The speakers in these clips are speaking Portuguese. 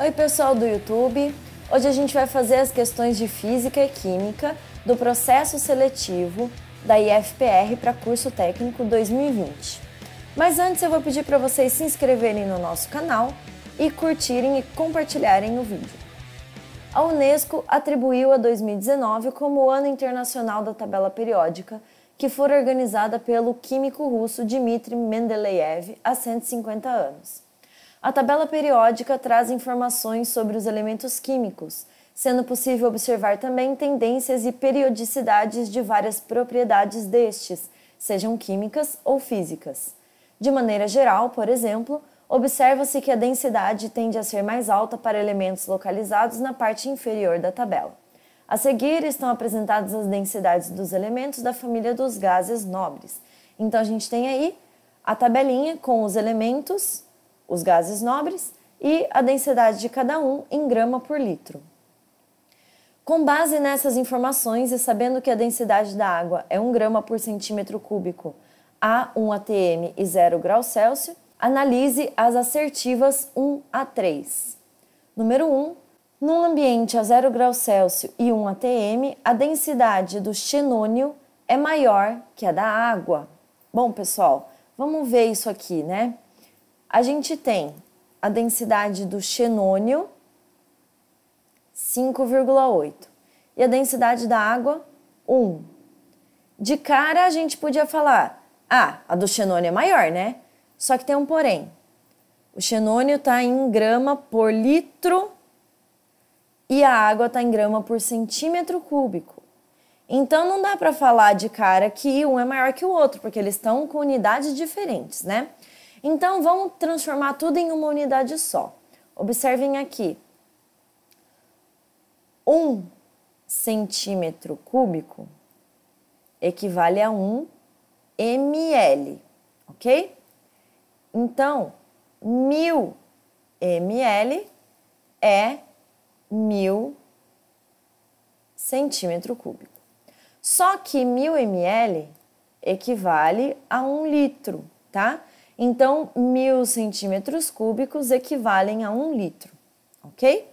Oi pessoal do YouTube, hoje a gente vai fazer as questões de Física e Química do processo seletivo da IFPR para curso técnico 2020. Mas antes eu vou pedir para vocês se inscreverem no nosso canal e curtirem e compartilharem o vídeo. A Unesco atribuiu a 2019 como o Ano Internacional da Tabela Periódica que foi organizada pelo químico russo Dmitry Mendeleev há 150 anos. A tabela periódica traz informações sobre os elementos químicos, sendo possível observar também tendências e periodicidades de várias propriedades destes, sejam químicas ou físicas. De maneira geral, por exemplo, observa-se que a densidade tende a ser mais alta para elementos localizados na parte inferior da tabela. A seguir estão apresentadas as densidades dos elementos da família dos gases nobres. Então a gente tem aí a tabelinha com os elementos, os gases nobres e a densidade de cada um em grama por litro. Com base nessas informações e sabendo que a densidade da água é 1 grama por centímetro cúbico a 1 atm e 0 graus Celsius, analise as assertivas 1 a 3. Número 1, num ambiente a 0 graus Celsius e 1 atm, a densidade do xenônio é maior que a da água. Bom, pessoal, vamos ver isso aqui, né? A gente tem a densidade do xenônio, 5,8, e a densidade da água, 1. De cara, a gente podia falar, ah, a do xenônio é maior, né? Só que tem um porém. O xenônio está em grama por litro e a água está em grama por centímetro cúbico. Então não dá para falar de cara que um é maior que o outro, porque eles estão com unidades diferentes, né? Então vamos transformar tudo em uma unidade só. Observem aqui. 1 um centímetro cúbico equivale a 1 um ml, ok? Então, 1000 ml é mil centímetro cúbico. Só que mil ml equivale a um litro, tá? Então, mil centímetros cúbicos equivalem a um litro, ok?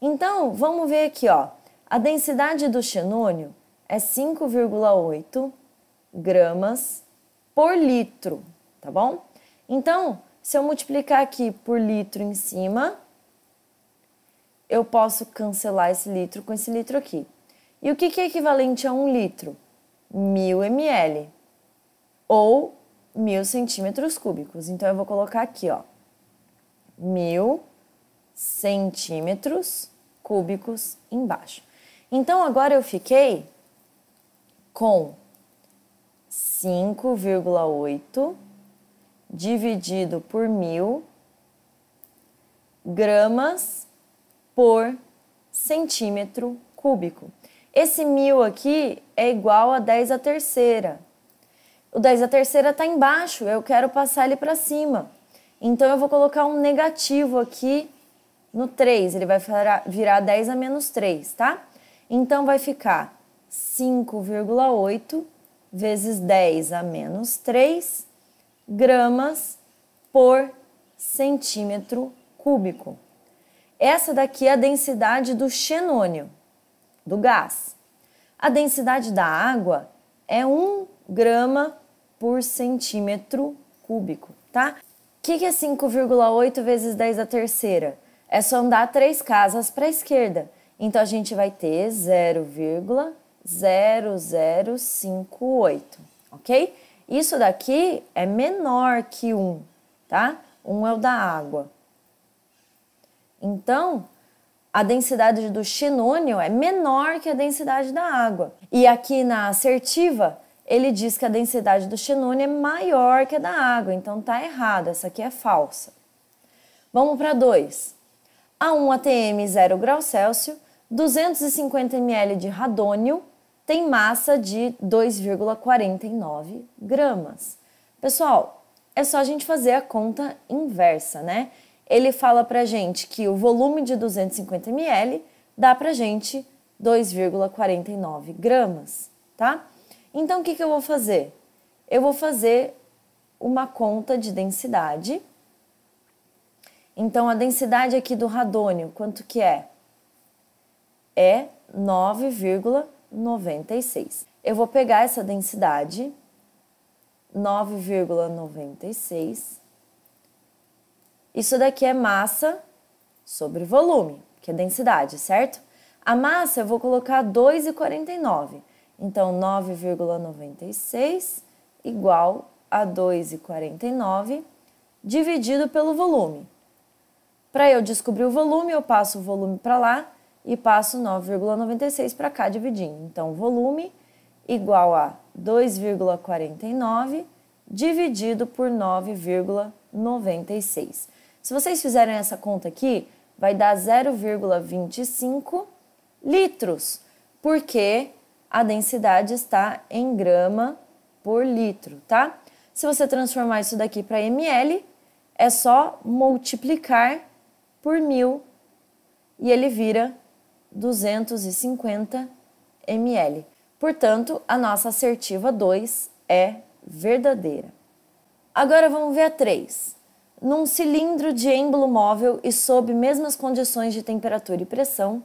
Então, vamos ver aqui, ó. A densidade do xenônio é 5,8 gramas por litro, tá bom? Então, se eu multiplicar aqui por litro em cima, eu posso cancelar esse litro com esse litro aqui. E o que, é equivalente a um litro? 1000 ml ou 1000 centímetros cúbicos. Então, eu vou colocar aqui, ó, 1000 centímetros cúbicos embaixo. Então, agora eu fiquei com 5,8 dividido por 1000 gramas por centímetro cúbico. Esse mil aqui é igual a 10 a terceira. O 10 a terceira está embaixo, eu quero passar ele para cima. Então, eu vou colocar um negativo aqui no 3, ele vai virar 10 a menos 3, tá? Então, vai ficar 5,8 vezes 10 a menos 3 gramas por centímetro cúbico. Essa daqui é a densidade do xenônio, do gás. A densidade da água é 1 grama por centímetro cúbico, tá? O que, que é 5,8 vezes 10 a terceira? É só andar três casas para a esquerda. Então, a gente vai ter 0,0058, ok? Isso daqui é menor que 1, tá? 1 é o da água. Então, a densidade do xenônio é menor que a densidade da água. E aqui na assertiva, ele diz que a densidade do xenônio é maior que a da água, então tá errado, essa aqui é falsa. Vamos para 2. A 1 ATM 0 grau Celsius, 250 ml de radônio tem massa de 2,49 gramas. Pessoal, é só a gente fazer a conta inversa, né? ele fala para gente que o volume de 250 ml dá para gente 2,49 gramas, tá? Então, o que, que eu vou fazer? Eu vou fazer uma conta de densidade. Então, a densidade aqui do radônio, quanto que é? É 9,96. Eu vou pegar essa densidade, 9,96, isso daqui é massa sobre volume, que é densidade, certo? A massa eu vou colocar 2,49. Então, 9,96 igual a 2,49 dividido pelo volume. Para eu descobrir o volume, eu passo o volume para lá e passo 9,96 para cá dividindo. Então, volume igual a 2,49 dividido por 9,96. Se vocês fizerem essa conta aqui, vai dar 0,25 litros, porque a densidade está em grama por litro, tá? Se você transformar isso daqui para ml, é só multiplicar por mil e ele vira 250 ml. Portanto, a nossa assertiva 2 é verdadeira. Agora vamos ver a 3 num cilindro de êmbolo móvel e sob mesmas condições de temperatura e pressão,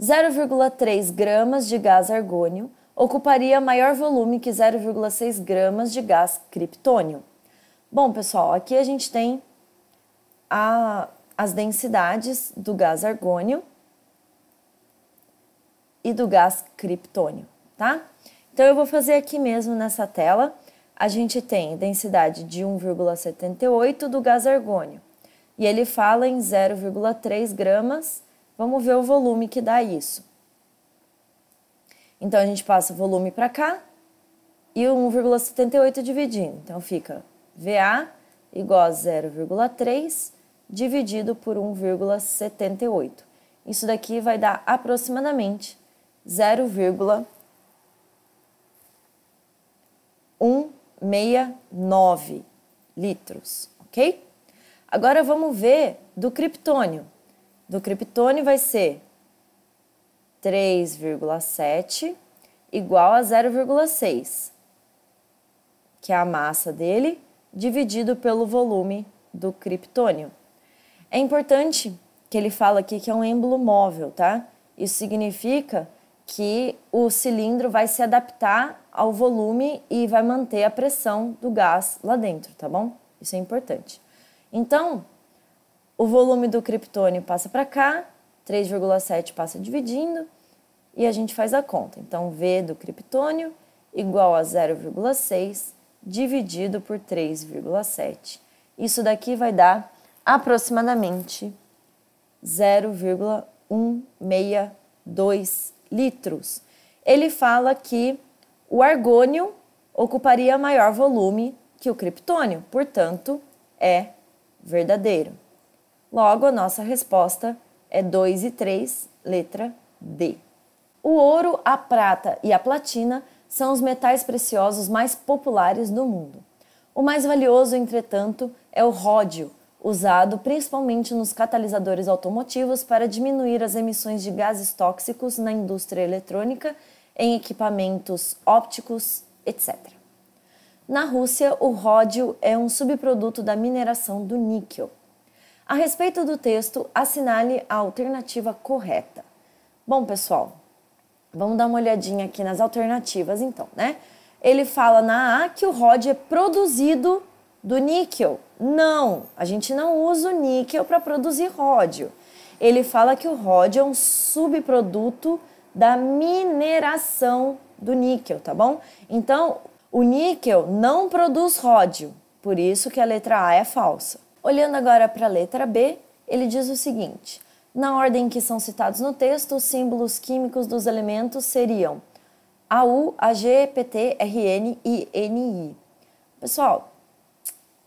0,3 gramas de gás argônio ocuparia maior volume que 0,6 gramas de gás criptônio. Bom, pessoal, aqui a gente tem a, as densidades do gás argônio e do gás criptônio, tá? Então eu vou fazer aqui mesmo nessa tela a gente tem densidade de 1,78 do gás argônio. E ele fala em 0,3 gramas. Vamos ver o volume que dá isso. Então a gente passa o volume para cá e 1,78 dividindo. Então fica VA igual a 0,3 dividido por 1,78. Isso daqui vai dar aproximadamente 0,1 69 litros, ok? Agora vamos ver do criptônio. Do criptônio vai ser 3,7 igual a 0,6, que é a massa dele, dividido pelo volume do criptônio. É importante que ele fala aqui que é um êmbolo móvel, tá? Isso significa que o cilindro vai se adaptar ao volume e vai manter a pressão do gás lá dentro, tá bom? Isso é importante. Então, o volume do criptônio passa para cá, 3,7 passa dividindo e a gente faz a conta. Então, V do criptônio igual a 0,6 dividido por 3,7. Isso daqui vai dar aproximadamente 0,162 litros, ele fala que o argônio ocuparia maior volume que o criptônio, portanto, é verdadeiro. Logo, a nossa resposta é 2 e 3, letra D. O ouro, a prata e a platina são os metais preciosos mais populares do mundo. O mais valioso, entretanto, é o ródio, usado principalmente nos catalisadores automotivos para diminuir as emissões de gases tóxicos na indústria eletrônica, em equipamentos ópticos, etc. Na Rússia, o ródio é um subproduto da mineração do níquel. A respeito do texto, assinale a alternativa correta. Bom, pessoal, vamos dar uma olhadinha aqui nas alternativas então, né? Ele fala na A que o ródio é produzido do níquel? Não, a gente não usa o níquel para produzir ródio. Ele fala que o ródio é um subproduto da mineração do níquel, tá bom? Então, o níquel não produz ródio, por isso que a letra A é falsa. Olhando agora para a letra B, ele diz o seguinte: na ordem que são citados no texto, os símbolos químicos dos elementos seriam AU, AG, PT, RN e NI. Pessoal,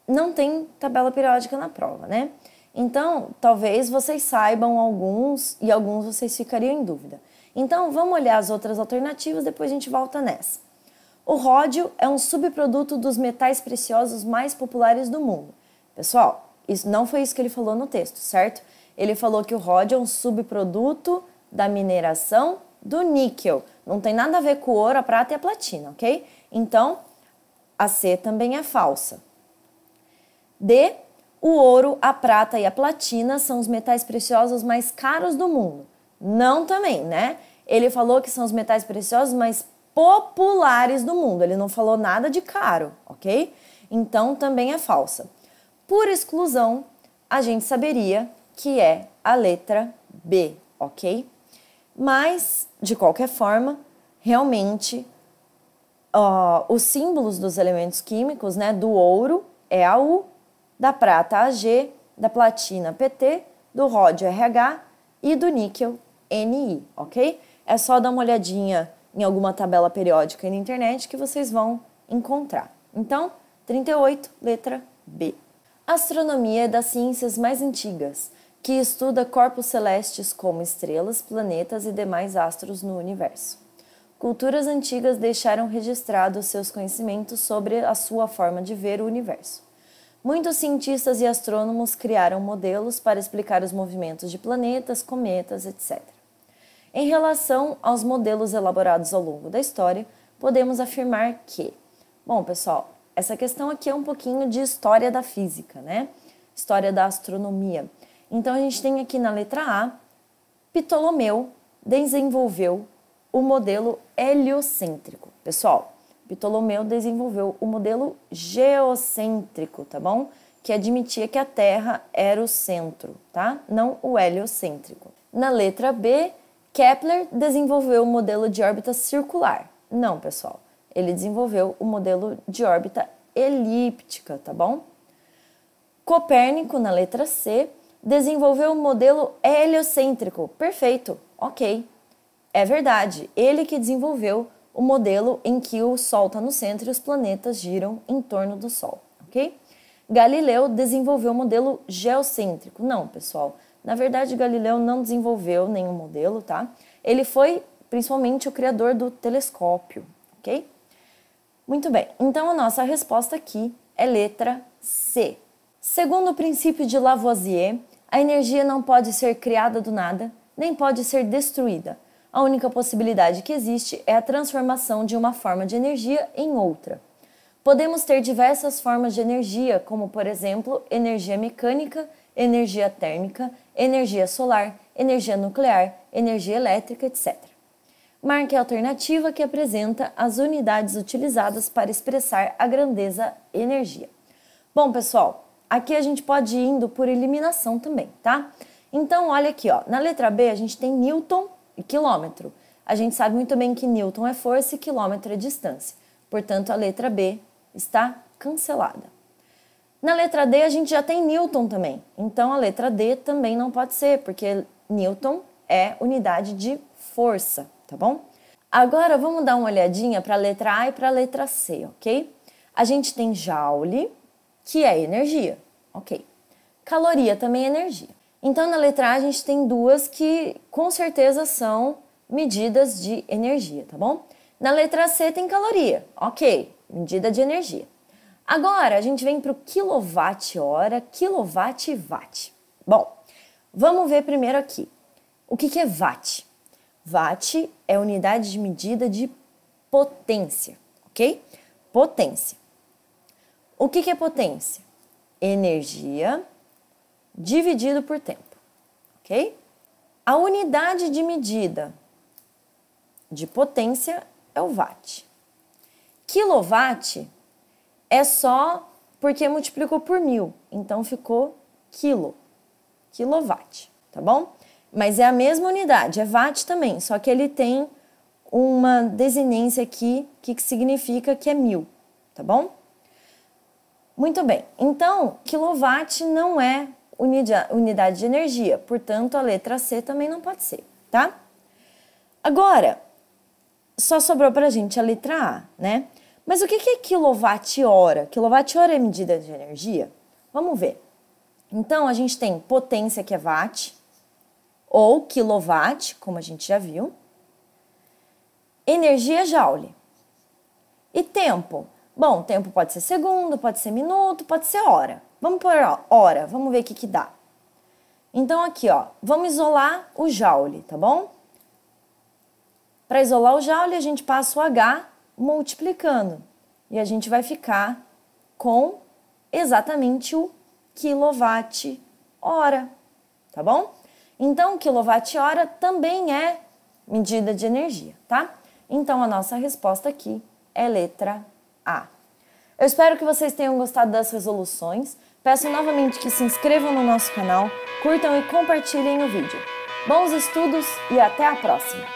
não tem tabela periódica na prova, né? Então, talvez vocês saibam alguns e alguns vocês ficariam em dúvida. Então, vamos olhar as outras alternativas, depois a gente volta nessa. O ródio é um subproduto dos metais preciosos mais populares do mundo. Pessoal, isso não foi isso que ele falou no texto, certo? Ele falou que o ródio é um subproduto da mineração do níquel. Não tem nada a ver com o ouro, a prata e a platina, ok? Então, a C também é falsa. D. O ouro, a prata e a platina são os metais preciosos mais caros do mundo. Não também, né? Ele falou que são os metais preciosos mais populares do mundo. Ele não falou nada de caro, ok? Então também é falsa. Por exclusão, a gente saberia que é a letra B, ok? Mas, de qualquer forma, realmente, os símbolos dos elementos químicos, né, do ouro é a U da prata Ag, da platina PT, do ródio RH e do níquel NI, ok? É só dar uma olhadinha em alguma tabela periódica na internet que vocês vão encontrar. Então, 38, letra B. Astronomia é das ciências mais antigas, que estuda corpos celestes como estrelas, planetas e demais astros no universo. Culturas antigas deixaram registrados seus conhecimentos sobre a sua forma de ver o universo. Muitos cientistas e astrônomos criaram modelos para explicar os movimentos de planetas, cometas, etc. Em relação aos modelos elaborados ao longo da história, podemos afirmar que, bom, pessoal, essa questão aqui é um pouquinho de história da física, né? História da astronomia. Então a gente tem aqui na letra A, Ptolomeu desenvolveu o modelo heliocêntrico. Pessoal, Ptolomeu desenvolveu o modelo geocêntrico, tá bom? Que é admitia que a Terra era o centro, tá? Não o heliocêntrico. Na letra B, Kepler desenvolveu o modelo de órbita circular. Não, pessoal. Ele desenvolveu o modelo de órbita elíptica, tá bom? Copérnico, na letra C, desenvolveu o modelo heliocêntrico. Perfeito, ok. É verdade, ele que desenvolveu o modelo em que o Sol está no centro e os planetas giram em torno do Sol, ok? Galileu desenvolveu o modelo geocêntrico. Não, pessoal, na verdade Galileu não desenvolveu nenhum modelo, tá? Ele foi principalmente o criador do telescópio, ok? Muito bem, então a nossa resposta aqui é letra C. Segundo o princípio de Lavoisier, a energia não pode ser criada do nada, nem pode ser destruída, a única possibilidade que existe é a transformação de uma forma de energia em outra. Podemos ter diversas formas de energia, como por exemplo, energia mecânica, energia térmica, energia solar, energia nuclear, energia elétrica, etc. Marque é a alternativa que apresenta as unidades utilizadas para expressar a grandeza energia. Bom, pessoal, aqui a gente pode ir indo por eliminação também, tá? Então, olha aqui, ó, na letra B a gente tem Newton e quilômetro. A gente sabe muito bem que Newton é força e quilômetro é distância. Portanto, a letra B está cancelada. Na letra D, a gente já tem Newton também. Então, a letra D também não pode ser, porque Newton é unidade de força, tá bom? Agora, vamos dar uma olhadinha para a letra A e para a letra C, ok? A gente tem Joule, que é energia, ok? Caloria também é energia. Então, na letra A, a gente tem duas que com certeza são medidas de energia, tá bom? Na letra C tem caloria, ok, medida de energia. Agora a gente vem para o quilowatt-hora, quilowatt-watt. Bom, vamos ver primeiro aqui. O que, que é watt? Watt é unidade de medida de potência, ok? Potência. O que, que é potência? Energia dividido por tempo, ok? A unidade de medida de potência é o watt. Quilowatt é só porque multiplicou por mil, então ficou quilo, quilowatt, tá bom? Mas é a mesma unidade, é watt também, só que ele tem uma desinência aqui que significa que é mil, tá bom? Muito bem, então quilowatt não é unidade de energia. Portanto, a letra C também não pode ser, tá? Agora, só sobrou para a gente a letra A, né? Mas o que é quilowatt-hora? Quilowatt-hora é medida de energia? Vamos ver. Então, a gente tem potência, que é watt, ou quilowatt, como a gente já viu, energia joule e tempo, Bom, tempo pode ser segundo, pode ser minuto, pode ser hora. Vamos por hora, vamos ver o que, que dá. Então, aqui, ó, vamos isolar o joule, tá bom? Para isolar o joule, a gente passa o H multiplicando. E a gente vai ficar com exatamente o quilowatt-hora, tá bom? Então, quilowatt-hora também é medida de energia, tá? Então, a nossa resposta aqui é letra a. Eu espero que vocês tenham gostado das resoluções. Peço novamente que se inscrevam no nosso canal, curtam e compartilhem o vídeo. Bons estudos e até a próxima!